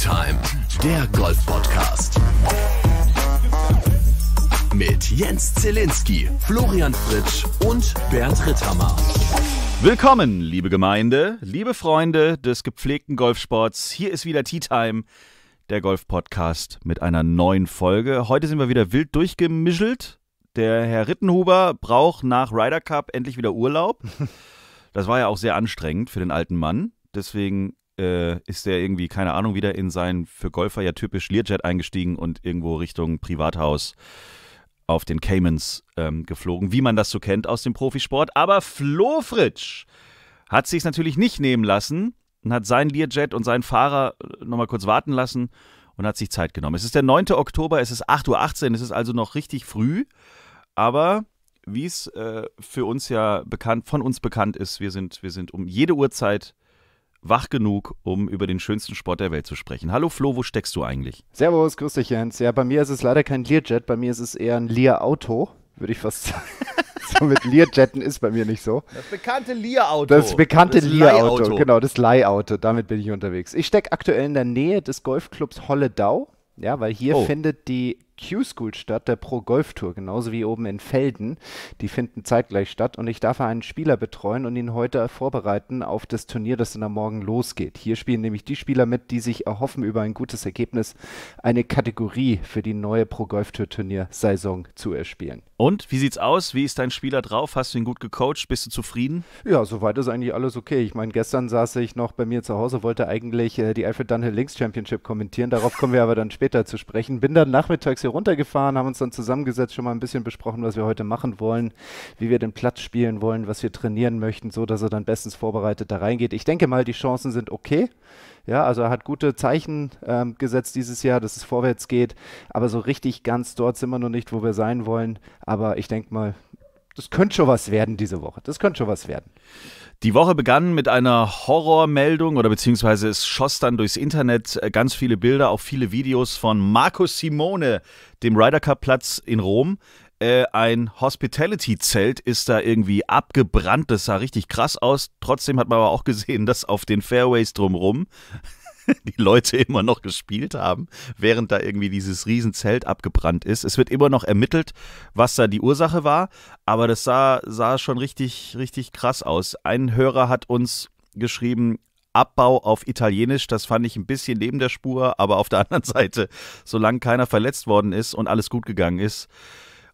Time, der Golf-Podcast. Mit Jens Zielinski, Florian Fritsch und Bernd Ritthammer. Willkommen, liebe Gemeinde, liebe Freunde des gepflegten Golfsports. Hier ist wieder Tea Time, der Golf-Podcast mit einer neuen Folge. Heute sind wir wieder wild durchgemischelt. Der Herr Rittenhuber braucht nach Ryder Cup endlich wieder Urlaub. Das war ja auch sehr anstrengend für den alten Mann. Deswegen äh, ist der irgendwie, keine Ahnung, wieder in sein für Golfer ja typisch Learjet eingestiegen und irgendwo Richtung Privathaus auf den Caymans ähm, geflogen, wie man das so kennt aus dem Profisport. Aber Flo Fritsch hat sich natürlich nicht nehmen lassen und hat seinen Learjet und seinen Fahrer äh, nochmal kurz warten lassen und hat sich Zeit genommen. Es ist der 9. Oktober, es ist 8.18 Uhr, es ist also noch richtig früh, aber wie es äh, für uns ja bekannt, von uns bekannt ist, wir sind, wir sind um jede Uhrzeit wach genug, um über den schönsten Sport der Welt zu sprechen. Hallo Flo, wo steckst du eigentlich? Servus, grüß dich Jens. Ja, bei mir ist es leider kein Learjet, bei mir ist es eher ein Lear-Auto, würde ich fast sagen. so mit Learjetten ist bei mir nicht so. Das bekannte Lear-Auto. Das bekannte Lear-Auto, genau, das Leih-Auto, Damit bin ich unterwegs. Ich stecke aktuell in der Nähe des Golfclubs Holledau. Ja, weil hier oh. findet die Q-School statt, der Pro-Golf-Tour, genauso wie oben in Felden. Die finden zeitgleich statt und ich darf einen Spieler betreuen und ihn heute vorbereiten auf das Turnier, das dann am Morgen losgeht. Hier spielen nämlich die Spieler mit, die sich erhoffen, über ein gutes Ergebnis eine Kategorie für die neue Pro-Golf-Tour-Turnier-Saison zu erspielen. Und wie sieht's aus? Wie ist dein Spieler drauf? Hast du ihn gut gecoacht? Bist du zufrieden? Ja, soweit ist eigentlich alles okay. Ich meine, gestern saß ich noch bei mir zu Hause, wollte eigentlich äh, die Alfred Dunhill Links Championship kommentieren. Darauf kommen wir aber dann später zu sprechen. Bin dann nachmittags hier hier runtergefahren, haben uns dann zusammengesetzt, schon mal ein bisschen besprochen, was wir heute machen wollen, wie wir den Platz spielen wollen, was wir trainieren möchten, so dass er dann bestens vorbereitet da reingeht. Ich denke mal, die Chancen sind okay. Ja, also er hat gute Zeichen ähm, gesetzt dieses Jahr, dass es vorwärts geht. Aber so richtig ganz dort sind wir noch nicht, wo wir sein wollen. Aber ich denke mal, das könnte schon was werden diese Woche. Das könnte schon was werden. Die Woche begann mit einer Horrormeldung oder beziehungsweise es schoss dann durchs Internet äh, ganz viele Bilder, auch viele Videos von Marco Simone, dem Ryder Cup Platz in Rom. Äh, ein Hospitality-Zelt ist da irgendwie abgebrannt. Das sah richtig krass aus. Trotzdem hat man aber auch gesehen, dass auf den Fairways drumrum die Leute immer noch gespielt haben, während da irgendwie dieses Riesenzelt abgebrannt ist. Es wird immer noch ermittelt, was da die Ursache war, aber das sah, sah schon richtig, richtig krass aus. Ein Hörer hat uns geschrieben, Abbau auf Italienisch, das fand ich ein bisschen neben der Spur, aber auf der anderen Seite, solange keiner verletzt worden ist und alles gut gegangen ist,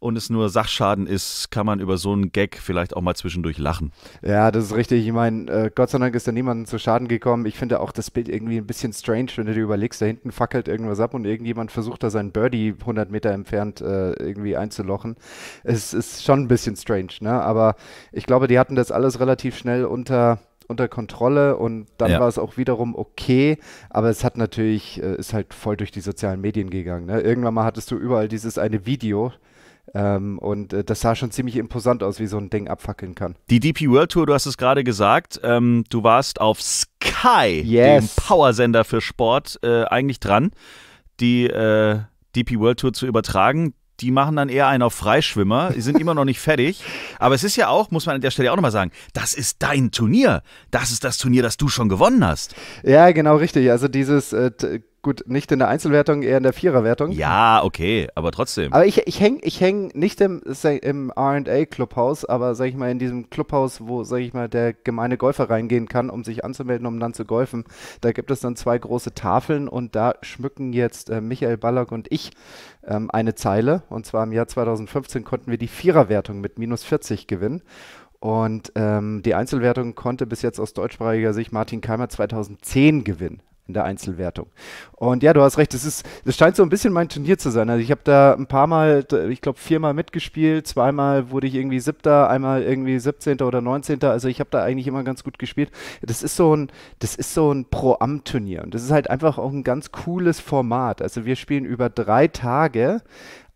und es nur Sachschaden ist, kann man über so einen Gag vielleicht auch mal zwischendurch lachen. Ja, das ist richtig. Ich meine, äh, Gott sei Dank ist da niemandem zu Schaden gekommen. Ich finde auch das Bild irgendwie ein bisschen strange, wenn du dir überlegst, da hinten fackelt irgendwas ab und irgendjemand versucht da seinen Birdie 100 Meter entfernt äh, irgendwie einzulochen. Es ist schon ein bisschen strange, ne? Aber ich glaube, die hatten das alles relativ schnell unter unter Kontrolle und dann ja. war es auch wiederum okay, aber es hat natürlich, äh, ist halt voll durch die sozialen Medien gegangen. Ne? Irgendwann mal hattest du überall dieses eine Video, ähm, und äh, das sah schon ziemlich imposant aus, wie so ein Ding abfackeln kann. Die DP World Tour, du hast es gerade gesagt, ähm, du warst auf Sky, yes. dem Powersender für Sport, äh, eigentlich dran, die äh, DP World Tour zu übertragen. Die machen dann eher einen auf Freischwimmer. Die sind immer noch nicht fertig. Aber es ist ja auch, muss man an der Stelle auch nochmal sagen, das ist dein Turnier. Das ist das Turnier, das du schon gewonnen hast. Ja, genau richtig. Also dieses äh, Gut, nicht in der Einzelwertung, eher in der Viererwertung. Ja, okay, aber trotzdem. Aber ich, ich hänge ich häng nicht im, im RA-Clubhaus, aber sag ich mal, in diesem Clubhaus, wo, sag ich mal, der gemeine Golfer reingehen kann, um sich anzumelden, um dann zu golfen. Da gibt es dann zwei große Tafeln und da schmücken jetzt äh, Michael Ballack und ich ähm, eine Zeile. Und zwar im Jahr 2015 konnten wir die Viererwertung mit minus 40 gewinnen. Und ähm, die Einzelwertung konnte bis jetzt aus deutschsprachiger Sicht Martin Keimer 2010 gewinnen in der Einzelwertung. Und ja, du hast recht, es ist, es scheint so ein bisschen mein Turnier zu sein. Also ich habe da ein paar Mal, ich glaube viermal mitgespielt, zweimal wurde ich irgendwie siebter, einmal irgendwie 17. oder 19. Also ich habe da eigentlich immer ganz gut gespielt. Das ist so ein, das ist so ein Pro-Am-Turnier und das ist halt einfach auch ein ganz cooles Format. Also wir spielen über drei Tage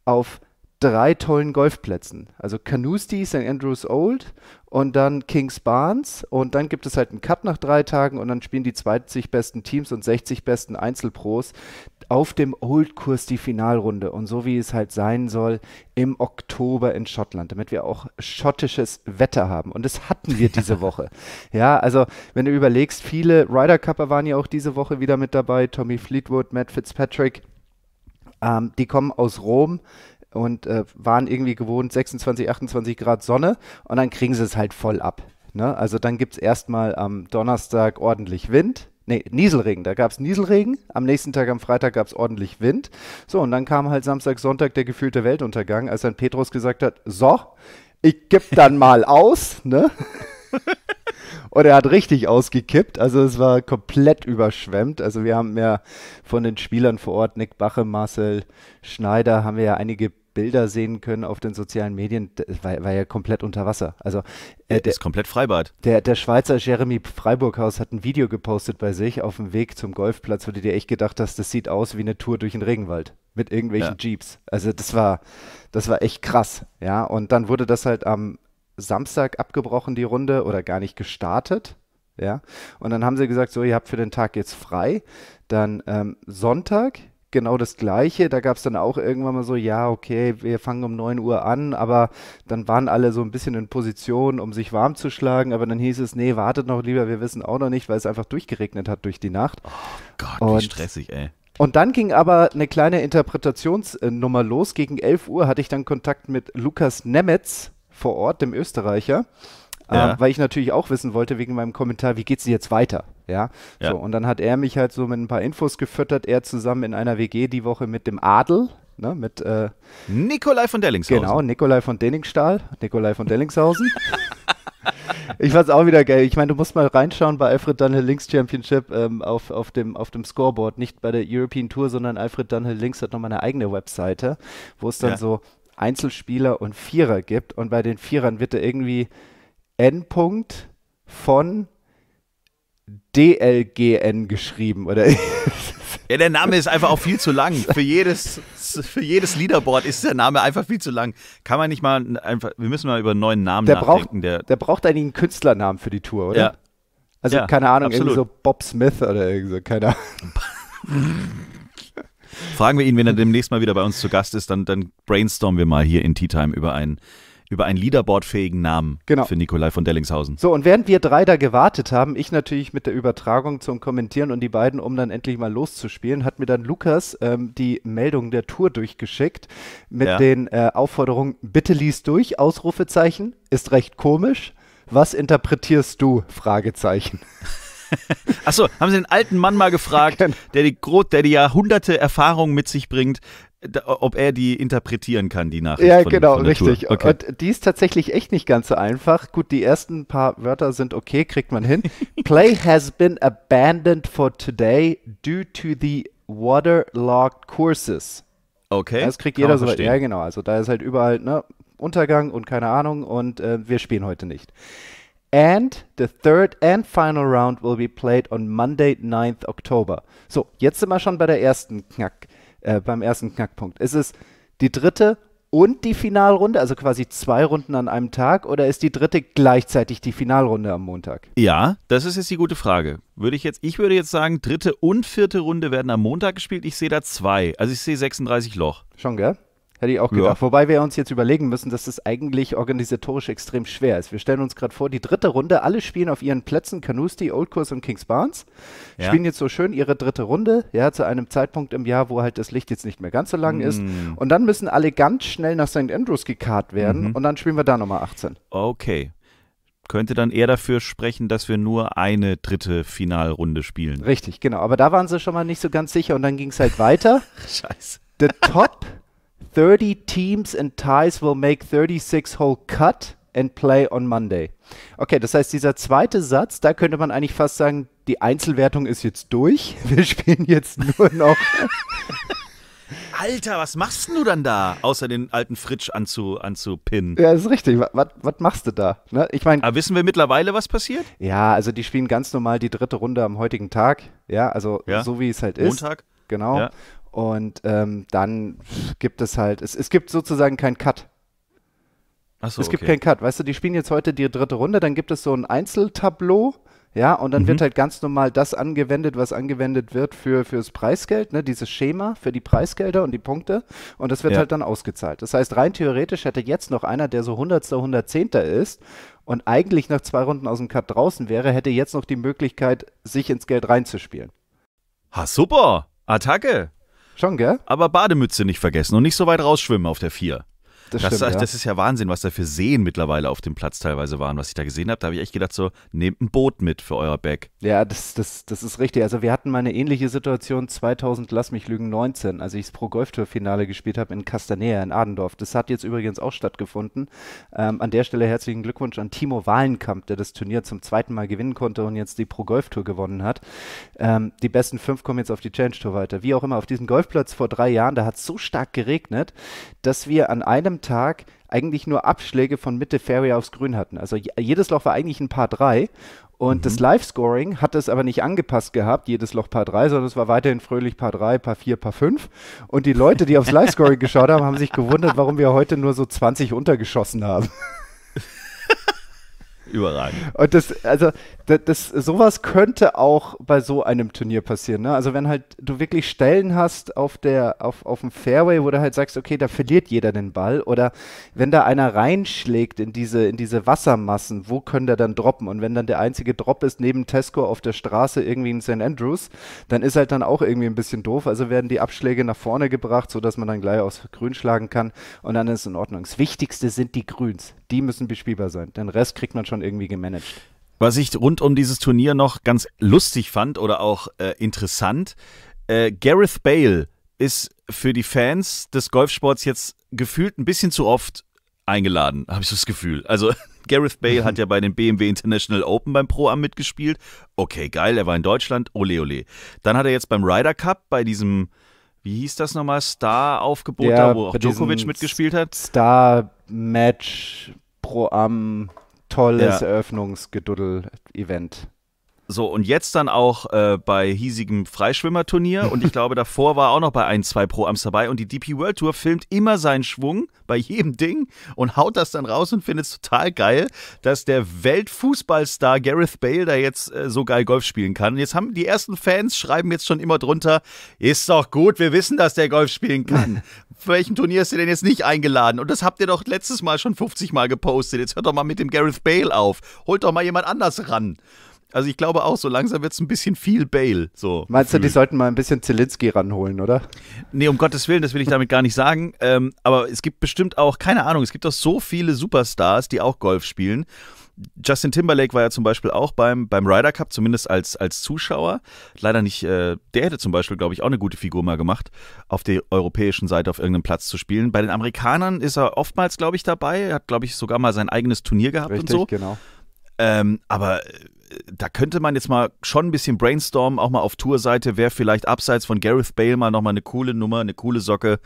auf drei tollen Golfplätzen. Also Canusti, St. Andrews Old und dann Kings Barnes. Und dann gibt es halt einen Cup nach drei Tagen und dann spielen die 20 besten Teams und 60 besten Einzelpros auf dem Old-Kurs die Finalrunde. Und so wie es halt sein soll, im Oktober in Schottland, damit wir auch schottisches Wetter haben. Und das hatten wir diese Woche. Ja, also wenn du überlegst, viele Ryder Cupper waren ja auch diese Woche wieder mit dabei. Tommy Fleetwood, Matt Fitzpatrick. Ähm, die kommen aus Rom, und äh, waren irgendwie gewohnt 26, 28 Grad Sonne und dann kriegen sie es halt voll ab. Ne? Also dann gibt es erstmal am Donnerstag ordentlich Wind. Nee, Nieselregen, da gab es Nieselregen. Am nächsten Tag, am Freitag, gab es ordentlich Wind. So, und dann kam halt Samstag, Sonntag der gefühlte Weltuntergang, als dann Petrus gesagt hat: So, ich geb dann mal aus. Ne? Und er hat richtig ausgekippt. Also es war komplett überschwemmt. Also wir haben ja von den Spielern vor Ort, Nick Bache, Marcel Schneider, haben wir ja einige Bilder sehen können auf den sozialen Medien, war, war ja komplett unter Wasser. Also äh, der, ist komplett Freibad. Der, der Schweizer Jeremy Freiburghaus hat ein Video gepostet bei sich auf dem Weg zum Golfplatz, wo du dir echt gedacht hast, das sieht aus wie eine Tour durch den Regenwald mit irgendwelchen ja. Jeeps. Also das war, das war echt krass, ja. Und dann wurde das halt am Samstag abgebrochen, die Runde, oder gar nicht gestartet. Ja. Und dann haben sie gesagt, so, ihr habt für den Tag jetzt frei. Dann ähm, Sonntag, genau das Gleiche. Da gab es dann auch irgendwann mal so, ja, okay, wir fangen um 9 Uhr an, aber dann waren alle so ein bisschen in Position, um sich warm zu schlagen. Aber dann hieß es, nee, wartet noch lieber, wir wissen auch noch nicht, weil es einfach durchgeregnet hat durch die Nacht. Oh Gott, und, wie stressig, ey. Und dann ging aber eine kleine Interpretationsnummer äh, los. Gegen 11 Uhr hatte ich dann Kontakt mit Lukas Nemetz, vor Ort, dem Österreicher, ähm, ja. äh, weil ich natürlich auch wissen wollte wegen meinem Kommentar, wie geht es jetzt weiter? Ja? ja. So, und dann hat er mich halt so mit ein paar Infos gefüttert, er zusammen in einer WG die Woche mit dem Adel, Ne, mit äh, Nikolai von Dellingshausen. Genau, Nikolai von Denningstahl, Nikolai von Dellingshausen. ich fand es auch wieder geil. Ich meine, du musst mal reinschauen bei Alfred Dunhill Links Championship ähm, auf, auf, dem, auf dem Scoreboard. Nicht bei der European Tour, sondern Alfred Dunhill Links hat nochmal eine eigene Webseite, wo es dann ja. so Einzelspieler und Vierer gibt. Und bei den Vierern wird er irgendwie Endpunkt von DLGN geschrieben, oder? Ja, der Name ist einfach auch viel zu lang. Für jedes, für jedes Leaderboard ist der Name einfach viel zu lang. Kann man nicht mal einfach, wir müssen mal über einen neuen Namen der nachdenken. Braucht, der, der braucht einen Künstlernamen für die Tour, oder? Ja. Also ja, keine Ahnung, absolut. irgendwie so Bob Smith oder irgendwie so, keine Ahnung. Fragen wir ihn, wenn er demnächst mal wieder bei uns zu Gast ist, dann, dann brainstormen wir mal hier in Tea Time über einen über einen Leaderboard-fähigen Namen genau. für Nikolai von Dellingshausen. So, und während wir drei da gewartet haben, ich natürlich mit der Übertragung zum Kommentieren und die beiden, um dann endlich mal loszuspielen, hat mir dann Lukas ähm, die Meldung der Tour durchgeschickt mit ja. den äh, Aufforderungen, bitte lies durch, Ausrufezeichen, ist recht komisch. Was interpretierst du? Fragezeichen. Achso, haben Sie den alten Mann mal gefragt, genau. der die, der die Jahrhunderte Erfahrung mit sich bringt, äh, ob er die interpretieren kann, die Nachricht. Ja, von, genau, von richtig. Okay. Und die ist tatsächlich echt nicht ganz so einfach. Gut, die ersten paar Wörter sind okay, kriegt man hin. Play has been abandoned for today due to the waterlogged courses. Okay. Das kriegt jeder so. Verstehen. Ja, genau. Also da ist halt überall ne, Untergang und keine Ahnung und äh, wir spielen heute nicht. And the third and final round will be played on Monday, 9th October. So, jetzt sind wir schon bei der ersten Knack, äh, beim ersten Knackpunkt. Ist es die dritte und die Finalrunde, also quasi zwei Runden an einem Tag, oder ist die dritte gleichzeitig die Finalrunde am Montag? Ja, das ist jetzt die gute Frage. Würde ich jetzt, ich würde jetzt sagen, dritte und vierte Runde werden am Montag gespielt. Ich sehe da zwei. Also ich sehe 36 Loch. Schon, gell? Hätte ich auch gedacht. Ja. Wobei wir uns jetzt überlegen müssen, dass das eigentlich organisatorisch extrem schwer ist. Wir stellen uns gerade vor, die dritte Runde, alle spielen auf ihren Plätzen, Canusti, Old Course und Kings Barnes, ja. spielen jetzt so schön ihre dritte Runde, ja, zu einem Zeitpunkt im Jahr, wo halt das Licht jetzt nicht mehr ganz so lang mm. ist. Und dann müssen alle ganz schnell nach St. Andrews gekarrt werden mhm. und dann spielen wir da nochmal 18. Okay. Könnte dann eher dafür sprechen, dass wir nur eine dritte Finalrunde spielen. Richtig, genau. Aber da waren sie schon mal nicht so ganz sicher und dann ging es halt weiter. Scheiße. The Top 30 teams and ties will make 36 hole cut and play on Monday. Okay, das heißt, dieser zweite Satz, da könnte man eigentlich fast sagen, die Einzelwertung ist jetzt durch. Wir spielen jetzt nur noch. Alter, was machst du dann da, außer den alten Fritsch anzu, anzupinnen? Ja, das ist richtig. Was, was machst du da? Ne? Ich mein, Aber wissen wir mittlerweile, was passiert? Ja, also die spielen ganz normal die dritte Runde am heutigen Tag. Ja, also ja. so wie es halt ist. Montag? Genau. Ja. Und ähm, dann gibt es halt, es, es gibt sozusagen keinen Cut. So, es gibt okay. keinen Cut. Weißt du, die spielen jetzt heute die dritte Runde, dann gibt es so ein Einzeltableau. Ja, und dann mhm. wird halt ganz normal das angewendet, was angewendet wird für fürs Preisgeld, ne, dieses Schema für die Preisgelder und die Punkte. Und das wird ja. halt dann ausgezahlt. Das heißt, rein theoretisch hätte jetzt noch einer, der so 100. oder 110. ist und eigentlich nach zwei Runden aus dem Cut draußen wäre, hätte jetzt noch die Möglichkeit, sich ins Geld reinzuspielen. Ha, super! Attacke! Schon, gell? Aber Bademütze nicht vergessen und nicht so weit rausschwimmen auf der 4. Das, das, stimmt, das, das, ist ja Wahnsinn, was da für Seen mittlerweile auf dem Platz teilweise waren, was ich da gesehen habe. Da habe ich echt gedacht, so, nehmt ein Boot mit für euer Back. Ja, das, das, das ist richtig. Also wir hatten mal eine ähnliche Situation 2000, lass mich lügen, 19, als ich das Pro-Golf-Tour-Finale gespielt habe in Castanea in Adendorf. Das hat jetzt übrigens auch stattgefunden. Ähm, an der Stelle herzlichen Glückwunsch an Timo Wahlenkamp, der das Turnier zum zweiten Mal gewinnen konnte und jetzt die Pro-Golf-Tour gewonnen hat. Ähm, die besten fünf kommen jetzt auf die Challenge-Tour weiter. Wie auch immer, auf diesem Golfplatz vor drei Jahren, da hat es so stark geregnet, dass wir an einem Tag eigentlich nur Abschläge von Mitte Fairway aufs Grün hatten. Also jedes Loch war eigentlich ein Paar 3 und mhm. das Live-Scoring hat es aber nicht angepasst gehabt, jedes Loch Paar 3, sondern es war weiterhin fröhlich Paar 3, Paar 4, Paar 5. Und die Leute, die aufs Live-Scoring geschaut haben, haben sich gewundert, warum wir heute nur so 20 untergeschossen haben. Überragend. Und das, also, das, das, sowas könnte auch bei so einem Turnier passieren. Ne? Also, wenn halt du wirklich Stellen hast auf, der, auf, auf dem Fairway, wo du halt sagst, okay, da verliert jeder den Ball. Oder wenn da einer reinschlägt in diese, in diese Wassermassen, wo können der dann droppen? Und wenn dann der einzige Drop ist neben Tesco auf der Straße irgendwie in St. Andrews, dann ist halt dann auch irgendwie ein bisschen doof. Also werden die Abschläge nach vorne gebracht, sodass man dann gleich aufs Grün schlagen kann. Und dann ist es in Ordnung. Das Wichtigste sind die Grüns die müssen bespielbar sein. Den Rest kriegt man schon irgendwie gemanagt. Was ich rund um dieses Turnier noch ganz lustig fand oder auch äh, interessant, äh, Gareth Bale ist für die Fans des Golfsports jetzt gefühlt ein bisschen zu oft eingeladen, habe ich so das Gefühl. Also Gareth Bale hat ja bei den BMW International Open beim Pro Am mitgespielt. Okay, geil, er war in Deutschland, ole ole. Dann hat er jetzt beim Ryder Cup bei diesem wie hieß das nochmal? Star-Aufgebot ja, da, wo auch Djokovic mitgespielt hat? Star Match Pro Am tolles ja. Eröffnungsgeduddel-Event. So, und jetzt dann auch äh, bei hiesigem Freischwimmerturnier und ich glaube, davor war auch noch bei 1, 2 Pro-Ams dabei und die DP World Tour filmt immer seinen Schwung bei jedem Ding und haut das dann raus und findet es total geil, dass der Weltfußballstar Gareth Bale da jetzt äh, so geil Golf spielen kann. Und jetzt haben die ersten Fans schreiben jetzt schon immer drunter, ist doch gut, wir wissen, dass der Golf spielen kann. Für welchen Turnier ist er denn jetzt nicht eingeladen? Und das habt ihr doch letztes Mal schon 50 Mal gepostet. Jetzt hört doch mal mit dem Gareth Bale auf. Holt doch mal jemand anders ran. Also ich glaube auch, so langsam wird es ein bisschen viel Bail. So Meinst gefühlt. du, die sollten mal ein bisschen Zelinski ranholen, oder? Nee, um Gottes Willen, das will ich damit gar nicht sagen. Ähm, aber es gibt bestimmt auch, keine Ahnung, es gibt doch so viele Superstars, die auch Golf spielen. Justin Timberlake war ja zum Beispiel auch beim, beim Ryder Cup, zumindest als, als Zuschauer. Leider nicht, äh, der hätte zum Beispiel, glaube ich, auch eine gute Figur mal gemacht, auf der europäischen Seite auf irgendeinem Platz zu spielen. Bei den Amerikanern ist er oftmals, glaube ich, dabei. Er hat, glaube ich, sogar mal sein eigenes Turnier gehabt Richtig, und so. genau. Ähm, aber äh, da könnte man jetzt mal schon ein bisschen brainstormen, auch mal auf Tourseite, wer vielleicht abseits von Gareth Bale mal nochmal eine coole Nummer, eine coole Socke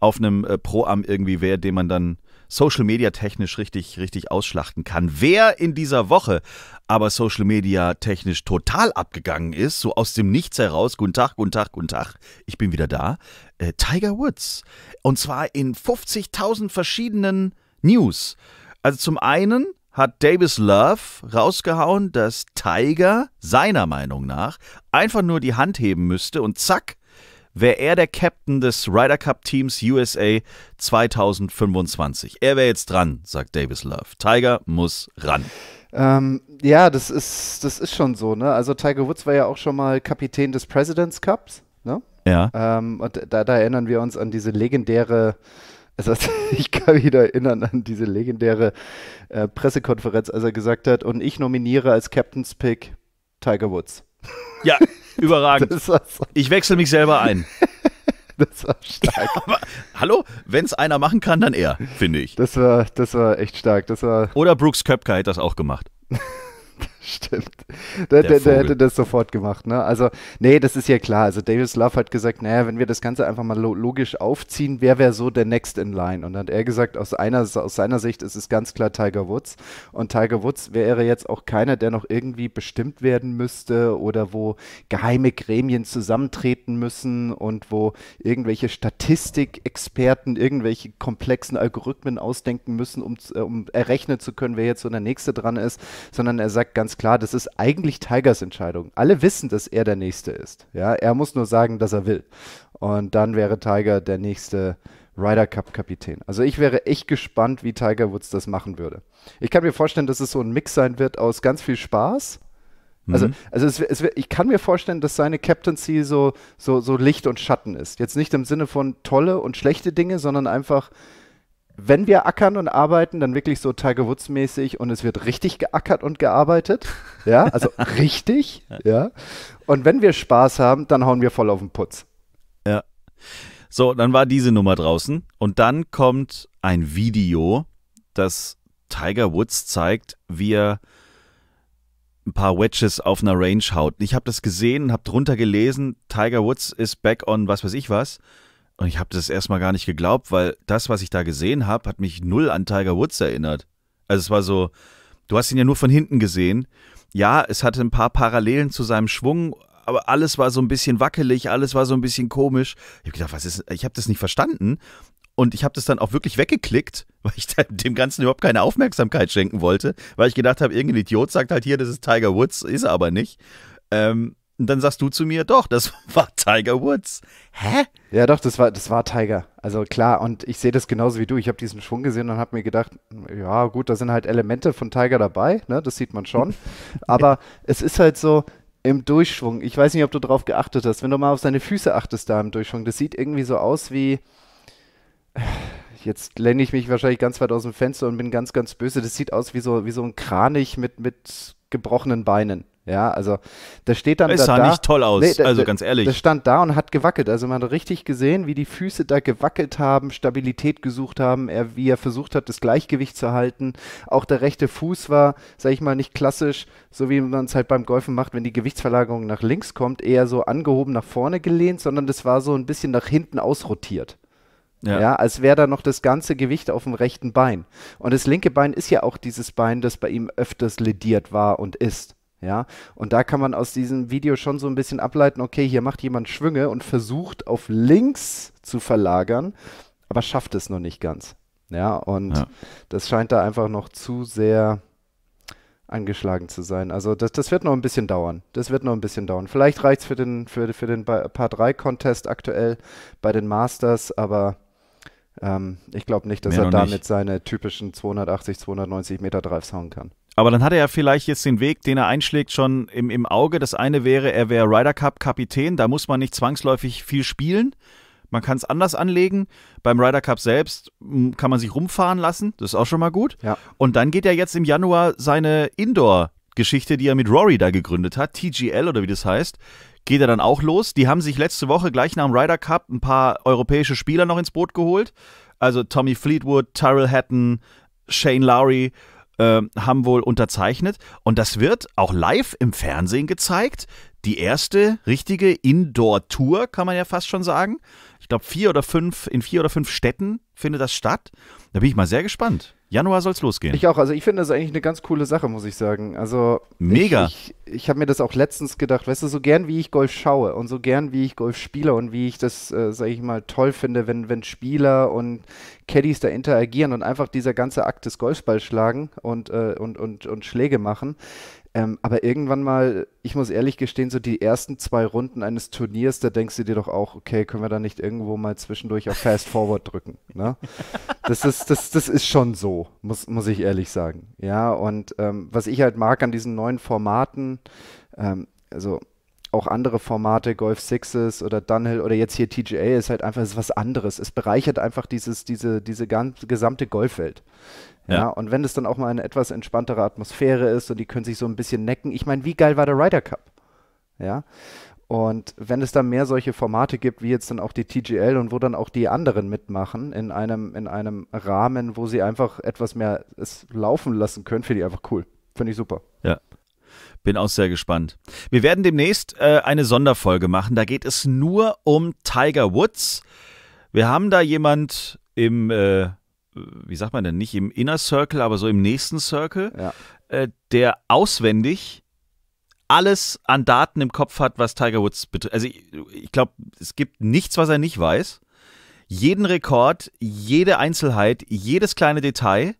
auf einem äh, Pro-Am irgendwie wäre, den man dann Social Media technisch richtig, richtig ausschlachten kann. Wer in dieser Woche aber Social Media technisch total abgegangen ist, so aus dem Nichts heraus, guten Tag, guten Tag, guten Tag, ich bin wieder da, äh, Tiger Woods. Und zwar in 50.000 verschiedenen News. Also zum einen hat Davis Love rausgehauen, dass Tiger seiner Meinung nach einfach nur die Hand heben müsste und zack, wäre er der Captain des Ryder Cup Teams USA 2025. Er wäre jetzt dran, sagt Davis Love. Tiger muss ran. Ähm, ja, das ist, das ist schon so. Ne? Also Tiger Woods war ja auch schon mal Kapitän des Presidents Cups. Ne? Ja. Ähm, und da, da erinnern wir uns an diese legendäre also ich kann mich wieder erinnern an diese legendäre äh, Pressekonferenz, als er gesagt hat, und ich nominiere als Captain's Pick Tiger Woods. Ja, überragend. So. Ich wechsle mich selber ein. Das war stark. Ja, aber, hallo, wenn es einer machen kann, dann er, finde ich. Das war, das war echt stark. Das war Oder Brooks Köpke hätte das auch gemacht. Stimmt. Der, der, der, hätte das sofort gemacht, ne? Also, nee, das ist ja klar. Also, Davis Love hat gesagt, naja, wenn wir das Ganze einfach mal lo logisch aufziehen, wer wäre so der Next in Line? Und dann hat er gesagt, aus, einer, aus seiner Sicht ist es ganz klar Tiger Woods. Und Tiger Woods wäre jetzt auch keiner, der noch irgendwie bestimmt werden müsste oder wo geheime Gremien zusammentreten müssen und wo irgendwelche Statistikexperten irgendwelche komplexen Algorithmen ausdenken müssen, um, äh, um errechnen zu können, wer jetzt so der Nächste dran ist, sondern er sagt ganz klar, das ist eigentlich Tigers Entscheidung. Alle wissen, dass er der Nächste ist. Ja, er muss nur sagen, dass er will. Und dann wäre Tiger der nächste Ryder Cup Kapitän. Also ich wäre echt gespannt, wie Tiger Woods das machen würde. Ich kann mir vorstellen, dass es so ein Mix sein wird aus ganz viel Spaß. Also, mhm. also es, es, ich kann mir vorstellen, dass seine Captaincy so, so, so Licht und Schatten ist. Jetzt nicht im Sinne von tolle und schlechte Dinge, sondern einfach wenn wir ackern und arbeiten, dann wirklich so Tiger Woods mäßig und es wird richtig geackert und gearbeitet. Ja, also richtig. Ja. Und wenn wir Spaß haben, dann hauen wir voll auf den Putz. Ja. So, dann war diese Nummer draußen und dann kommt ein Video, das Tiger Woods zeigt, wie er ein paar Wedges auf einer Range haut. Ich habe das gesehen, habe drunter gelesen, Tiger Woods ist back on was weiß ich was. Und ich habe das erstmal gar nicht geglaubt, weil das, was ich da gesehen habe, hat mich null an Tiger Woods erinnert. Also es war so, du hast ihn ja nur von hinten gesehen. Ja, es hatte ein paar Parallelen zu seinem Schwung, aber alles war so ein bisschen wackelig, alles war so ein bisschen komisch. Ich habe gedacht, was ist, ich habe das nicht verstanden. Und ich habe das dann auch wirklich weggeklickt, weil ich dem Ganzen überhaupt keine Aufmerksamkeit schenken wollte, weil ich gedacht habe, irgendein Idiot sagt halt hier, das ist Tiger Woods, ist er aber nicht. Ähm, und dann sagst du zu mir, doch, das war Tiger Woods. Hä? Ja, doch, das war, das war Tiger. Also klar, und ich sehe das genauso wie du. Ich habe diesen Schwung gesehen und habe mir gedacht, ja gut, da sind halt Elemente von Tiger dabei, ne? das sieht man schon. Aber es ist halt so, im Durchschwung. Ich weiß nicht, ob du darauf geachtet hast. Wenn du mal auf seine Füße achtest da im Durchschwung, das sieht irgendwie so aus wie. Jetzt lenne ich mich wahrscheinlich ganz weit aus dem Fenster und bin ganz, ganz böse. Das sieht aus wie so, wie so ein Kranich mit, mit gebrochenen Beinen. Ja, also das steht dann es da. Es sah da, nicht toll aus, nee, da, also ganz ehrlich. Das stand da und hat gewackelt. Also man hat richtig gesehen, wie die Füße da gewackelt haben, Stabilität gesucht haben, er, wie er versucht hat, das Gleichgewicht zu halten. Auch der rechte Fuß war, sag ich mal, nicht klassisch, so wie man es halt beim Golfen macht, wenn die Gewichtsverlagerung nach links kommt, eher so angehoben nach vorne gelehnt, sondern das war so ein bisschen nach hinten ausrotiert. Ja. ja. als wäre da noch das ganze Gewicht auf dem rechten Bein. Und das linke Bein ist ja auch dieses Bein, das bei ihm öfters lediert war und ist. Ja, und da kann man aus diesem Video schon so ein bisschen ableiten, okay, hier macht jemand Schwünge und versucht auf links zu verlagern, aber schafft es noch nicht ganz. Ja, und ja. das scheint da einfach noch zu sehr angeschlagen zu sein. Also das, das wird noch ein bisschen dauern. Das wird noch ein bisschen dauern. Vielleicht reicht es für den, für, für den Paar-3-Contest aktuell bei den Masters, aber ähm, ich glaube nicht, dass Mehr er damit nicht. seine typischen 280, 290 Meter Drives hauen kann. Aber dann hat er ja vielleicht jetzt den Weg, den er einschlägt, schon im, im Auge. Das eine wäre, er wäre Ryder Cup Kapitän. Da muss man nicht zwangsläufig viel spielen. Man kann es anders anlegen. Beim Ryder Cup selbst hm, kann man sich rumfahren lassen. Das ist auch schon mal gut. Ja. Und dann geht er jetzt im Januar seine Indoor-Geschichte, die er mit Rory da gegründet hat, TGL oder wie das heißt, geht er dann auch los. Die haben sich letzte Woche gleich nach dem Ryder Cup ein paar europäische Spieler noch ins Boot geholt. Also Tommy Fleetwood, Tyrell Hatton, Shane Lowry ähm, haben wohl unterzeichnet. Und das wird auch live im Fernsehen gezeigt. Die erste richtige Indoor-Tour, kann man ja fast schon sagen. Ich glaube, vier oder fünf, in vier oder fünf Städten findet das statt. Da bin ich mal sehr gespannt. Januar soll es losgehen. Ich auch. Also ich finde das eigentlich eine ganz coole Sache, muss ich sagen. Also mega. Ich, ich, ich habe mir das auch letztens gedacht. Weißt du, so gern wie ich Golf schaue und so gern wie ich Golf spiele und wie ich das, äh, sage ich mal, toll finde, wenn wenn Spieler und Caddies da interagieren und einfach dieser ganze Akt des Golfballschlagen und äh, und und und Schläge machen. Ähm, aber irgendwann mal, ich muss ehrlich gestehen, so die ersten zwei Runden eines Turniers, da denkst du dir doch auch, okay, können wir da nicht irgendwo mal zwischendurch auf Fast Forward drücken? Ne? Das, ist, das, das ist schon so, muss, muss ich ehrlich sagen. Ja, und ähm, was ich halt mag an diesen neuen Formaten, ähm, also auch andere Formate, Golf Sixes oder Dunhill oder jetzt hier TGA ist halt einfach ist was anderes. Es bereichert einfach dieses, diese, diese ganze, gesamte Golfwelt. Ja. ja. und wenn es dann auch mal eine etwas entspanntere Atmosphäre ist und die können sich so ein bisschen necken. Ich meine, wie geil war der Ryder Cup? Ja. Und wenn es dann mehr solche Formate gibt, wie jetzt dann auch die TGL und wo dann auch die anderen mitmachen, in einem, in einem Rahmen, wo sie einfach etwas mehr es laufen lassen können, finde ich einfach cool. Finde ich super. Ja. Bin auch sehr gespannt. Wir werden demnächst äh, eine Sonderfolge machen. Da geht es nur um Tiger Woods. Wir haben da jemand im äh, wie sagt man denn, nicht im Inner Circle, aber so im nächsten Circle, ja. äh, der auswendig alles an Daten im Kopf hat, was Tiger Woods betrifft. Also ich, ich glaube, es gibt nichts, was er nicht weiß. Jeden Rekord, jede Einzelheit, jedes kleine Detail.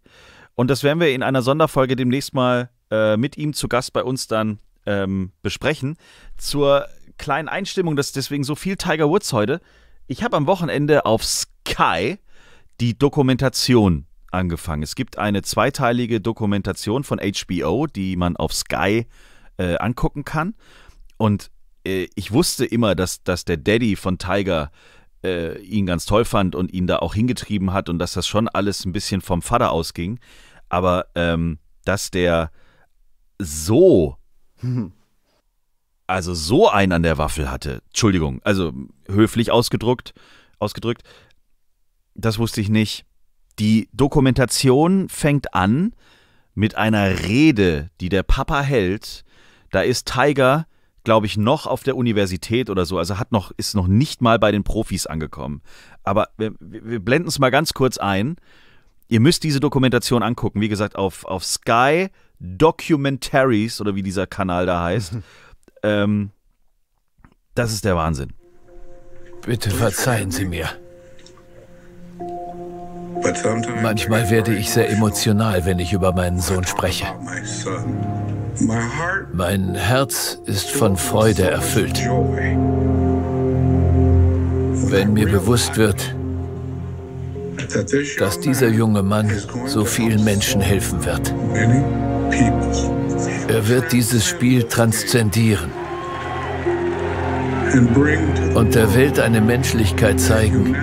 Und das werden wir in einer Sonderfolge demnächst mal äh, mit ihm zu Gast bei uns dann ähm, besprechen. Zur kleinen Einstimmung, dass deswegen so viel Tiger Woods heute. Ich habe am Wochenende auf Sky die Dokumentation angefangen. Es gibt eine zweiteilige Dokumentation von HBO, die man auf Sky äh, angucken kann. Und äh, ich wusste immer, dass, dass der Daddy von Tiger äh, ihn ganz toll fand und ihn da auch hingetrieben hat und dass das schon alles ein bisschen vom Vater ausging. Aber ähm, dass der so, also so einen an der Waffel hatte, Entschuldigung, also höflich ausgedrückt, ausgedrückt, das wusste ich nicht. Die Dokumentation fängt an mit einer Rede, die der Papa hält. Da ist Tiger, glaube ich, noch auf der Universität oder so. Also hat noch, ist noch nicht mal bei den Profis angekommen. Aber wir, wir blenden es mal ganz kurz ein. Ihr müsst diese Dokumentation angucken. Wie gesagt, auf, auf Sky Documentaries oder wie dieser Kanal da heißt. ähm, das ist der Wahnsinn. Bitte verzeihen Sie mir. Manchmal werde ich sehr emotional, wenn ich über meinen Sohn spreche. Mein Herz ist von Freude erfüllt. Wenn mir bewusst wird, dass dieser junge Mann so vielen Menschen helfen wird. Er wird dieses Spiel transzendieren und der Welt eine Menschlichkeit zeigen,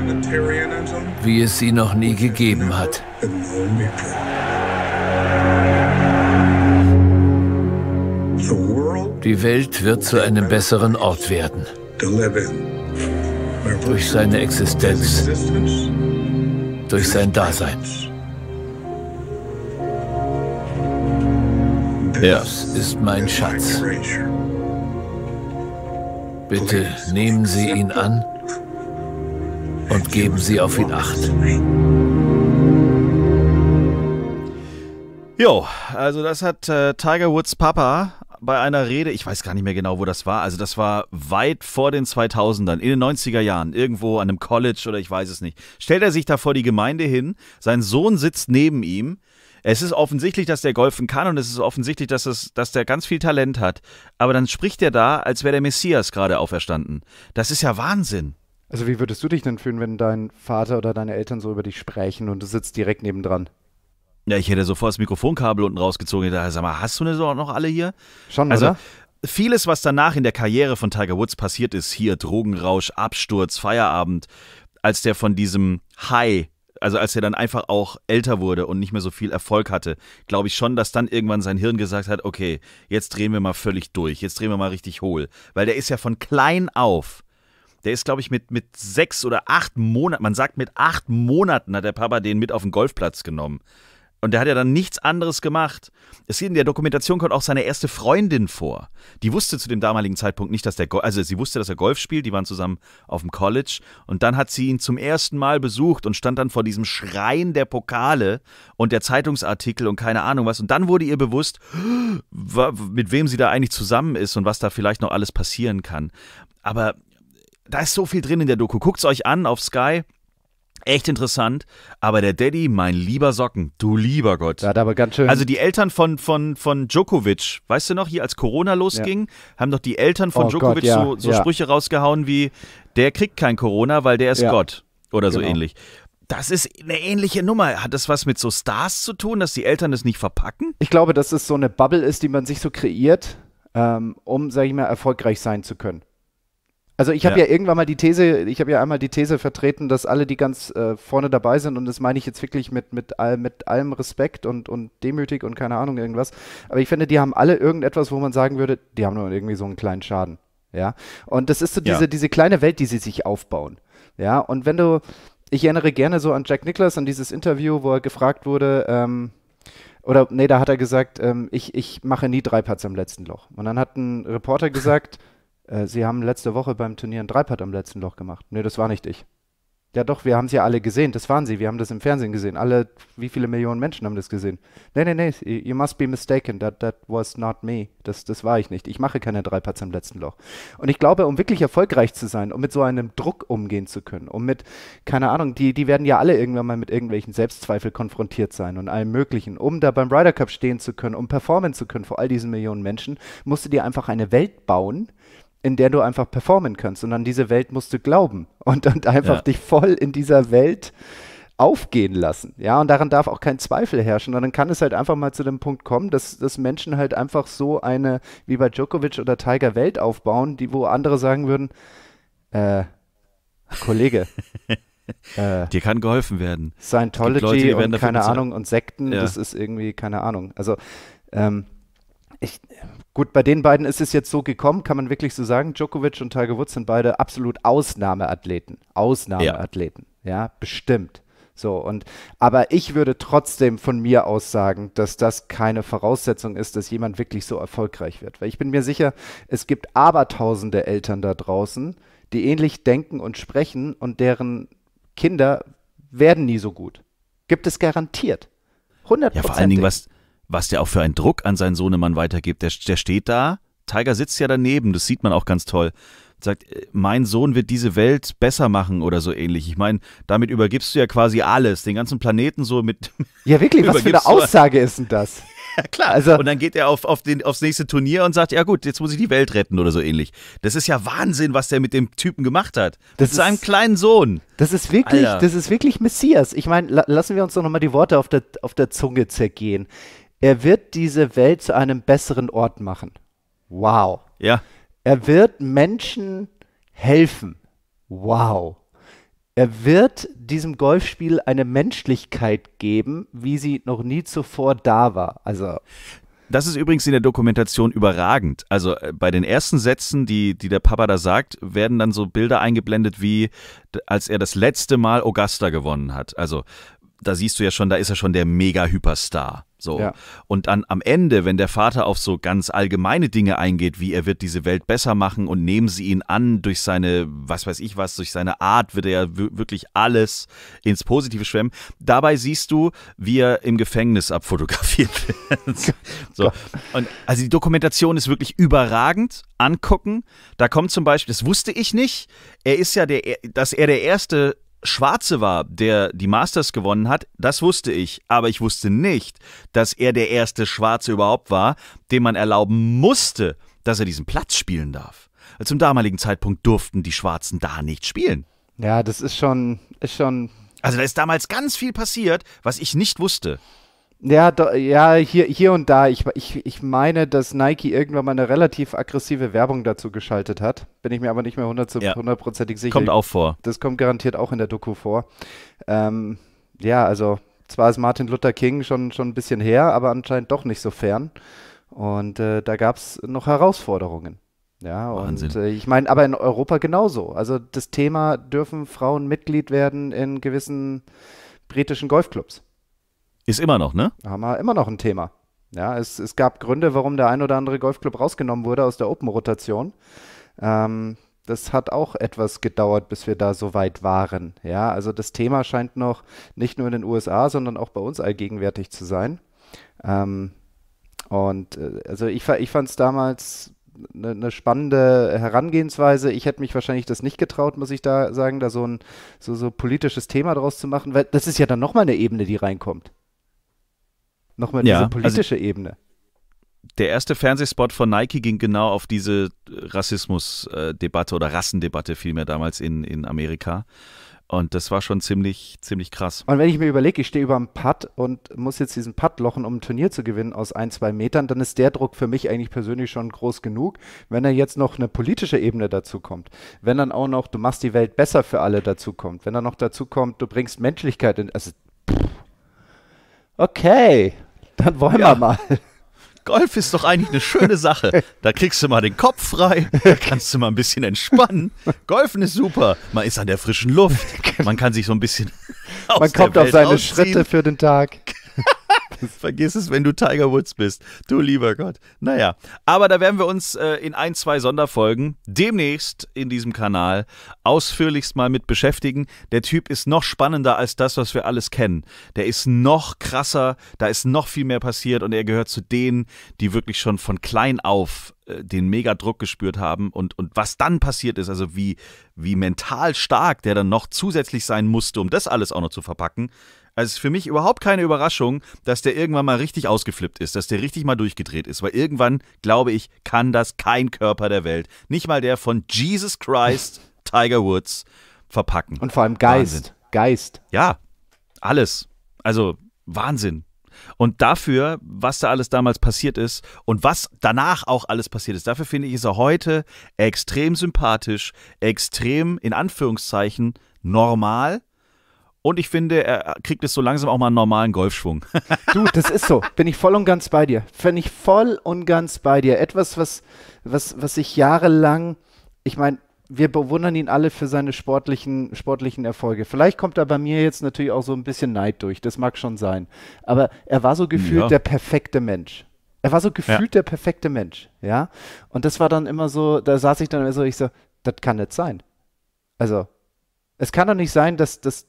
wie es sie noch nie gegeben hat. Die Welt wird zu einem besseren Ort werden. Durch seine Existenz. Durch sein Dasein. Ja. Das ist mein Schatz. Bitte nehmen Sie ihn an und geben Sie auf ihn acht. Jo, also das hat äh, Tiger Woods Papa bei einer Rede, ich weiß gar nicht mehr genau, wo das war. Also das war weit vor den 2000ern, in den 90er Jahren, irgendwo an einem College oder ich weiß es nicht. Stellt er sich da vor die Gemeinde hin, sein Sohn sitzt neben ihm. Es ist offensichtlich, dass der golfen kann und es ist offensichtlich, dass, es, dass der ganz viel Talent hat. Aber dann spricht er da, als wäre der Messias gerade auferstanden. Das ist ja Wahnsinn. Also wie würdest du dich denn fühlen, wenn dein Vater oder deine Eltern so über dich sprechen und du sitzt direkt nebendran? Ja, ich hätte sofort das Mikrofonkabel unten rausgezogen. Ich dachte, sag mal, hast du denn so noch alle hier? Schon, also, oder? Vieles, was danach in der Karriere von Tiger Woods passiert ist, hier Drogenrausch, Absturz, Feierabend, als der von diesem High, also als er dann einfach auch älter wurde und nicht mehr so viel Erfolg hatte, glaube ich schon, dass dann irgendwann sein Hirn gesagt hat, okay, jetzt drehen wir mal völlig durch, jetzt drehen wir mal richtig hohl. Weil der ist ja von klein auf der ist, glaube ich, mit, mit sechs oder acht Monaten, man sagt, mit acht Monaten hat der Papa den mit auf den Golfplatz genommen. Und der hat ja dann nichts anderes gemacht. Es geht in der Dokumentation kommt auch seine erste Freundin vor. Die wusste zu dem damaligen Zeitpunkt nicht, dass der Go also sie wusste, dass er Golf spielt, die waren zusammen auf dem College und dann hat sie ihn zum ersten Mal besucht und stand dann vor diesem Schrein der Pokale und der Zeitungsartikel und keine Ahnung was und dann wurde ihr bewusst, mit wem sie da eigentlich zusammen ist und was da vielleicht noch alles passieren kann. Aber da ist so viel drin in der Doku. Guckt's euch an auf Sky. Echt interessant. Aber der Daddy, mein lieber Socken, du lieber Gott. Da aber ganz schön. Also die Eltern von, von, von Djokovic, weißt du noch, hier als Corona losging, ja. haben doch die Eltern von oh Djokovic Gott, ja, so, so ja. Sprüche rausgehauen wie, der kriegt kein Corona, weil der ist Gott. Oder so genau. ähnlich. Das ist eine ähnliche Nummer. Hat das was mit so Stars zu tun, dass die Eltern das nicht verpacken? Ich glaube, dass es so eine Bubble ist, die man sich so kreiert, ähm, um, sag ich mal, erfolgreich sein zu können. Also ich habe ja. ja. irgendwann mal die These, ich habe ja einmal die These vertreten, dass alle, die ganz äh, vorne dabei sind, und das meine ich jetzt wirklich mit, mit, all, mit allem Respekt und, und demütig und keine Ahnung irgendwas, aber ich finde, die haben alle irgendetwas, wo man sagen würde, die haben nur irgendwie so einen kleinen Schaden. Ja. Und das ist so diese, ja. diese kleine Welt, die sie sich aufbauen. Ja. Und wenn du, ich erinnere gerne so an Jack Nicholas, an dieses Interview, wo er gefragt wurde, ähm, oder nee, da hat er gesagt, ähm, ich, ich mache nie drei Parts im letzten Loch. Und dann hat ein Reporter gesagt, äh, sie haben letzte Woche beim Turnier einen Dreipad am letzten Loch gemacht. Nee, das war nicht ich. Ja doch, wir haben es ja alle gesehen, das waren sie, wir haben das im Fernsehen gesehen. Alle, wie viele Millionen Menschen haben das gesehen? Nee, nee, nee, you must be mistaken, that, that was not me. Das, das war ich nicht. Ich mache keine drei Putts am letzten Loch. Und ich glaube, um wirklich erfolgreich zu sein, um mit so einem Druck umgehen zu können, um mit, keine Ahnung, die, die werden ja alle irgendwann mal mit irgendwelchen Selbstzweifel konfrontiert sein und allem Möglichen. Um da beim Ryder Cup stehen zu können, um performen zu können vor all diesen Millionen Menschen, musst du dir einfach eine Welt bauen, in der du einfach performen kannst. Und an diese Welt musst du glauben und, und einfach ja. dich voll in dieser Welt aufgehen lassen. Ja, und daran darf auch kein Zweifel herrschen. Und dann kann es halt einfach mal zu dem Punkt kommen, dass, dass Menschen halt einfach so eine, wie bei Djokovic oder Tiger, Welt aufbauen, die, wo andere sagen würden, äh, Kollege, äh, dir kann geholfen werden. Scientology Leute, und keine Ahnung und Sekten, ja. das ist irgendwie, keine Ahnung. Also, ähm, ich, Gut, bei den beiden ist es jetzt so gekommen, kann man wirklich so sagen. Djokovic und Tiger Woods sind beide absolut Ausnahmeathleten. Ausnahmeathleten, ja. ja, bestimmt. So, und aber ich würde trotzdem von mir aus sagen, dass das keine Voraussetzung ist, dass jemand wirklich so erfolgreich wird. Weil ich bin mir sicher, es gibt abertausende Eltern da draußen, die ähnlich denken und sprechen und deren Kinder werden nie so gut. Gibt es garantiert. 100 Ja, vor allen Dingen, was, was der auch für einen Druck an seinen Sohnemann weitergibt. Der, der steht da, Tiger sitzt ja daneben, das sieht man auch ganz toll. Sagt, äh, mein Sohn wird diese Welt besser machen oder so ähnlich. Ich meine, damit übergibst du ja quasi alles, den ganzen Planeten so mit. Ja, wirklich, was für eine Aussage ist denn das? Ja, klar. Also, und dann geht er auf, auf den, aufs nächste Turnier und sagt, ja gut, jetzt muss ich die Welt retten oder so ähnlich. Das ist ja Wahnsinn, was der mit dem Typen gemacht hat. Das mit ist, seinem kleinen Sohn. Das ist wirklich, Alter. das ist wirklich Messias. Ich meine, la lassen wir uns doch nochmal die Worte auf der, auf der Zunge zergehen er wird diese Welt zu einem besseren Ort machen. Wow. Ja. Er wird Menschen helfen. Wow. Er wird diesem Golfspiel eine Menschlichkeit geben, wie sie noch nie zuvor da war. Also das ist übrigens in der Dokumentation überragend. Also äh, bei den ersten Sätzen, die, die der Papa da sagt, werden dann so Bilder eingeblendet, wie als er das letzte Mal Augusta gewonnen hat. Also da siehst du ja schon, da ist er schon der Mega-Hyperstar. So. Ja. Und dann am Ende, wenn der Vater auf so ganz allgemeine Dinge eingeht, wie er wird diese Welt besser machen und nehmen sie ihn an durch seine, was weiß ich was, durch seine Art, wird er ja wirklich alles ins Positive schwemmen. Dabei siehst du, wie er im Gefängnis abfotografiert wird. so. Und also die Dokumentation ist wirklich überragend. Angucken. Da kommt zum Beispiel, das wusste ich nicht, er ist ja der, dass er der erste Schwarze war, der die Masters gewonnen hat, das wusste ich. Aber ich wusste nicht, dass er der erste Schwarze überhaupt war, dem man erlauben musste, dass er diesen Platz spielen darf. Zum damaligen Zeitpunkt durften die Schwarzen da nicht spielen. Ja, das ist schon, ist schon. Also da ist damals ganz viel passiert, was ich nicht wusste. Ja, do, ja hier, hier und da. Ich, ich, ich meine, dass Nike irgendwann mal eine relativ aggressive Werbung dazu geschaltet hat. Bin ich mir aber nicht mehr hundertprozentig ja. sicher. Kommt auch vor. Das kommt garantiert auch in der Doku vor. Ähm, ja, also zwar ist Martin Luther King schon, schon ein bisschen her, aber anscheinend doch nicht so fern. Und äh, da gab es noch Herausforderungen. Ja, Wahnsinn. und äh, ich meine, aber in Europa genauso. Also das Thema, dürfen Frauen Mitglied werden in gewissen britischen Golfclubs? Ist immer noch, ne? Haben wir immer noch ein Thema. Ja, es, es gab Gründe, warum der ein oder andere Golfclub rausgenommen wurde aus der Open-Rotation. Ähm, das hat auch etwas gedauert, bis wir da so weit waren. Ja, also das Thema scheint noch nicht nur in den USA, sondern auch bei uns allgegenwärtig zu sein. Ähm, und äh, also ich, ich fand es damals eine, eine, spannende Herangehensweise. Ich hätte mich wahrscheinlich das nicht getraut, muss ich da sagen, da so ein so, so politisches Thema draus zu machen, weil das ist ja dann nochmal eine Ebene, die reinkommt. Nochmal ja, also politische also, Ebene. Der erste Fernsehspot von Nike ging genau auf diese äh, Rassismusdebatte äh, oder Rassendebatte vielmehr damals in, in Amerika. Und das war schon ziemlich, ziemlich krass. Und wenn ich mir überlege, ich stehe über einem Putt und muss jetzt diesen Putt lochen, um ein Turnier zu gewinnen aus ein, zwei Metern, dann ist der Druck für mich eigentlich persönlich schon groß genug. Wenn da jetzt noch eine politische Ebene dazu kommt, wenn dann auch noch, du machst die Welt besser für alle dazu kommt, wenn dann noch dazu kommt, du bringst Menschlichkeit in, also pff, Okay, dann wollen ja. wir mal. Golf ist doch eigentlich eine schöne Sache. Da kriegst du mal den Kopf frei, da kannst du mal ein bisschen entspannen. Golfen ist super. Man ist an der frischen Luft, man kann sich so ein bisschen. Aus man kommt der Welt auf seine ausziehen. Schritte für den Tag. Vergiss es, wenn du Tiger Woods bist. Du lieber Gott. Naja, aber da werden wir uns äh, in ein, zwei Sonderfolgen demnächst in diesem Kanal ausführlichst mal mit beschäftigen. Der Typ ist noch spannender als das, was wir alles kennen. Der ist noch krasser, da ist noch viel mehr passiert und er gehört zu denen, die wirklich schon von klein auf äh, den Megadruck gespürt haben und, und was dann passiert ist, also wie, wie mental stark der dann noch zusätzlich sein musste, um das alles auch noch zu verpacken, also es ist für mich überhaupt keine Überraschung, dass der irgendwann mal richtig ausgeflippt ist, dass der richtig mal durchgedreht ist, weil irgendwann, glaube ich, kann das kein Körper der Welt, nicht mal der von Jesus Christ Tiger Woods verpacken. Und vor allem Geist. Wahnsinn. Geist. Ja, alles. Also Wahnsinn. Und dafür, was da alles damals passiert ist und was danach auch alles passiert ist, dafür finde ich, es auch heute extrem sympathisch, extrem in Anführungszeichen normal und ich finde, er kriegt es so langsam auch mal einen normalen Golfschwung. du, das ist so. Bin ich voll und ganz bei dir. Bin ich voll und ganz bei dir. Etwas, was, was, was ich jahrelang, ich meine, wir bewundern ihn alle für seine sportlichen, sportlichen Erfolge. Vielleicht kommt da bei mir jetzt natürlich auch so ein bisschen Neid durch, das mag schon sein. Aber er war so gefühlt ja. der perfekte Mensch. Er war so gefühlt ja. der perfekte Mensch, ja. Und das war dann immer so, da saß ich dann immer so, ich so, das kann nicht sein. Also, es kann doch nicht sein, dass, dass,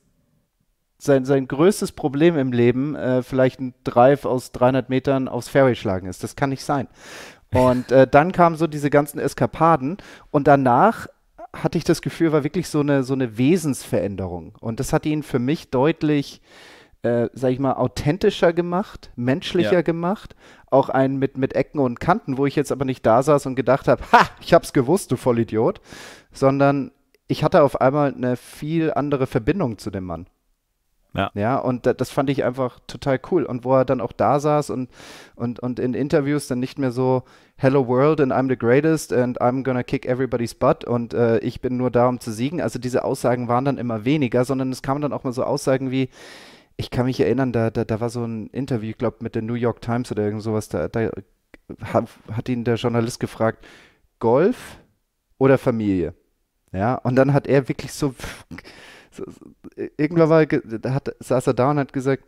sein, sein größtes Problem im Leben äh, vielleicht ein Drive aus 300 Metern aufs Ferry schlagen ist. Das kann nicht sein. Und äh, dann kamen so diese ganzen Eskapaden und danach hatte ich das Gefühl, war wirklich so eine, so eine Wesensveränderung. Und das hat ihn für mich deutlich, äh, sag ich mal, authentischer gemacht, menschlicher ja. gemacht. Auch einen mit, mit Ecken und Kanten, wo ich jetzt aber nicht da saß und gedacht habe, ha, ich hab's gewusst, du Vollidiot. Sondern ich hatte auf einmal eine viel andere Verbindung zu dem Mann. Ja. ja, und das fand ich einfach total cool. Und wo er dann auch da saß und, und, und in Interviews dann nicht mehr so, Hello World and I'm the greatest and I'm gonna kick everybody's butt und äh, ich bin nur da, um zu siegen. Also diese Aussagen waren dann immer weniger, sondern es kamen dann auch mal so Aussagen wie, ich kann mich erinnern, da, da, da war so ein Interview, ich glaube, mit der New York Times oder irgend sowas, da, da hat, hat ihn der Journalist gefragt, Golf oder Familie? Ja, und dann hat er wirklich so irgendwann war, hat, saß er da und hat gesagt,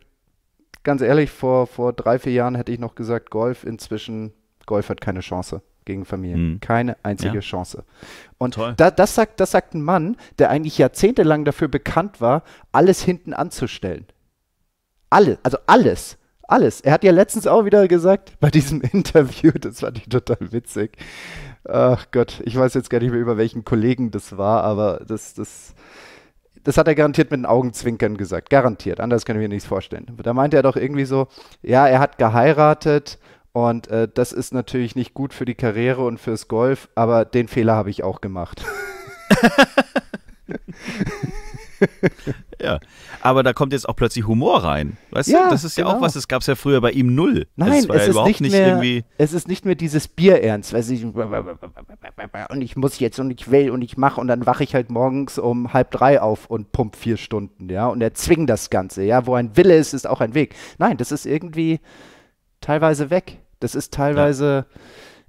ganz ehrlich, vor, vor drei, vier Jahren hätte ich noch gesagt, Golf inzwischen, Golf hat keine Chance gegen Familien. Mhm. Keine einzige ja. Chance. Und da, das, sagt, das sagt ein Mann, der eigentlich jahrzehntelang dafür bekannt war, alles hinten anzustellen. Alles, also alles. Alles. Er hat ja letztens auch wieder gesagt, bei diesem Interview, das fand ich total witzig. Ach Gott, ich weiß jetzt gar nicht mehr, über welchen Kollegen das war, aber das, das, das hat er garantiert mit den Augenzwinkern gesagt. Garantiert. Anders kann ich mir nichts vorstellen. Da meinte er doch irgendwie so, ja, er hat geheiratet und äh, das ist natürlich nicht gut für die Karriere und fürs Golf, aber den Fehler habe ich auch gemacht. ja, aber da kommt jetzt auch plötzlich Humor rein. Weißt ja, du, das ist ja auch genau. was, das gab es ja früher bei ihm null. Nein, es, ja ist nicht nicht mehr, es ist nicht mehr dieses Bierernst, weiß ich, und ich muss jetzt und ich will und ich mache und dann wache ich halt morgens um halb drei auf und pump vier Stunden, ja, und erzwing das Ganze, ja, wo ein Wille ist, ist auch ein Weg. Nein, das ist irgendwie teilweise weg. Das ist teilweise, ja.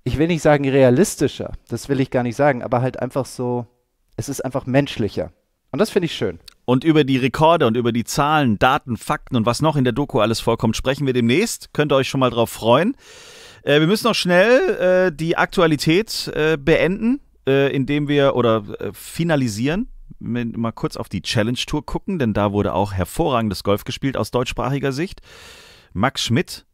ich will nicht sagen realistischer, das will ich gar nicht sagen, aber halt einfach so, es ist einfach menschlicher. Und das finde ich schön. Und über die Rekorde und über die Zahlen, Daten, Fakten und was noch in der Doku alles vorkommt, sprechen wir demnächst. Könnt ihr euch schon mal drauf freuen. Äh, wir müssen noch schnell äh, die Aktualität äh, beenden, äh, indem wir oder äh, finalisieren. Mal kurz auf die Challenge Tour gucken, denn da wurde auch hervorragendes Golf gespielt aus deutschsprachiger Sicht. Max Schmidt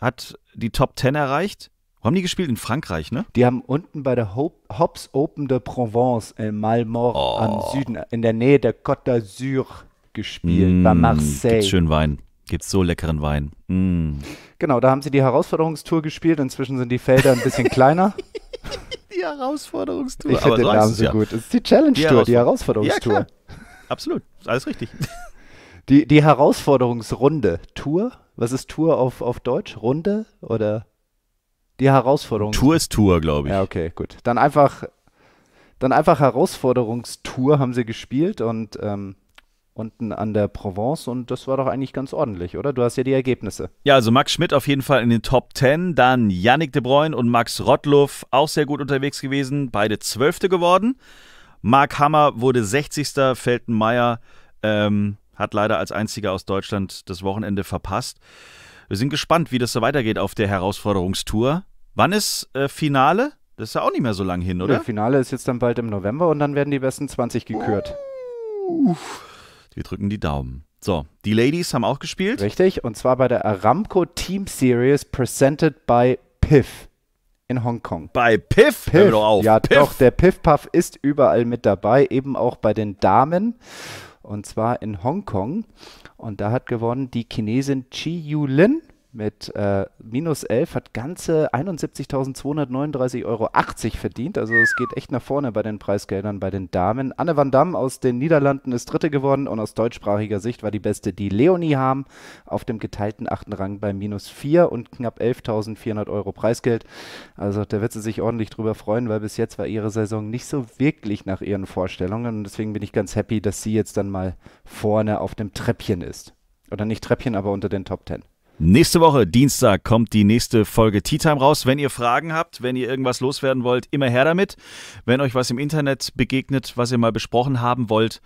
hat die Top 10 erreicht. Wo haben die gespielt? In Frankreich, ne? Die haben unten bei der Hobbs Open de Provence in Malmort oh. am Süden, in der Nähe der Côte d'Azur gespielt, mm, bei Marseille. Gibt's schön Wein. Gibt's so leckeren Wein. Mm. Genau, da haben sie die Herausforderungstour gespielt. Inzwischen sind die Felder ein bisschen kleiner. die Herausforderungstour. Ich finde den Namen so ja. gut. Es ist die Challenge-Tour, die, Herausforderung. die Herausforderungstour. Ja, klar. Absolut, alles richtig. Die, die Herausforderungsrunde. Tour? Was ist Tour auf, auf Deutsch? Runde? Oder? die Herausforderung. Tour ist Tour, glaube ich. Ja, okay, gut. Dann einfach, dann einfach Herausforderungstour haben sie gespielt und ähm, unten an der Provence und das war doch eigentlich ganz ordentlich, oder? Du hast ja die Ergebnisse. Ja, also Max Schmidt auf jeden Fall in den Top 10, dann Yannick de Bruyne und Max Rottluff auch sehr gut unterwegs gewesen, beide Zwölfte geworden. Marc Hammer wurde 60. Feltenmeier ähm, hat leider als einziger aus Deutschland das Wochenende verpasst. Wir sind gespannt, wie das so weitergeht auf der Herausforderungstour. Wann ist äh, Finale? Das ist ja auch nicht mehr so lang hin, oder? Ja, Finale ist jetzt dann bald im November und dann werden die besten 20 gekürt. Uff. Wir drücken die Daumen. So, die Ladies haben auch gespielt. Richtig, und zwar bei der Aramco Team Series presented by Piff in Hongkong. Bei Piff? Piff. Hör doch auf. Ja, Piff. doch, der Piff-Puff ist überall mit dabei, eben auch bei den Damen. Und zwar in Hongkong. Und da hat gewonnen die Chinesin Chi Yu Lin mit äh, minus 11 hat ganze 71.239,80 Euro verdient. Also es geht echt nach vorne bei den Preisgeldern bei den Damen. Anne van Damme aus den Niederlanden ist Dritte geworden und aus deutschsprachiger Sicht war die Beste die Leonie Ham auf dem geteilten achten Rang bei minus 4 und knapp 11.400 Euro Preisgeld. Also da wird sie sich ordentlich drüber freuen, weil bis jetzt war ihre Saison nicht so wirklich nach ihren Vorstellungen. Und deswegen bin ich ganz happy, dass sie jetzt dann mal vorne auf dem Treppchen ist. Oder nicht Treppchen, aber unter den Top 10. Nächste Woche, Dienstag, kommt die nächste Folge Tea Time raus. Wenn ihr Fragen habt, wenn ihr irgendwas loswerden wollt, immer her damit. Wenn euch was im Internet begegnet, was ihr mal besprochen haben wollt,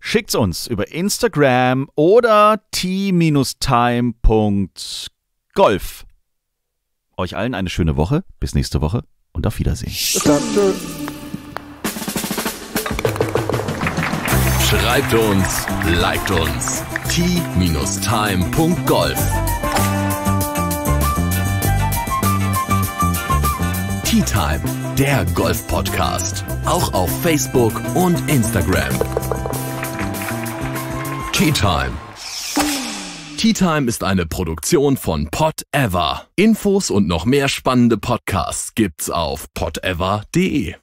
schickt's uns über Instagram oder t-time.golf. Euch allen eine schöne Woche, bis nächste Woche und auf Wiedersehen. Schreibt uns, liked uns. t-time.golf Tea Time, der Golf-Podcast. Auch auf Facebook und Instagram. Tea Time. Tea Time ist eine Produktion von Pot Ever. Infos und noch mehr spannende Podcasts gibt's auf potever.de.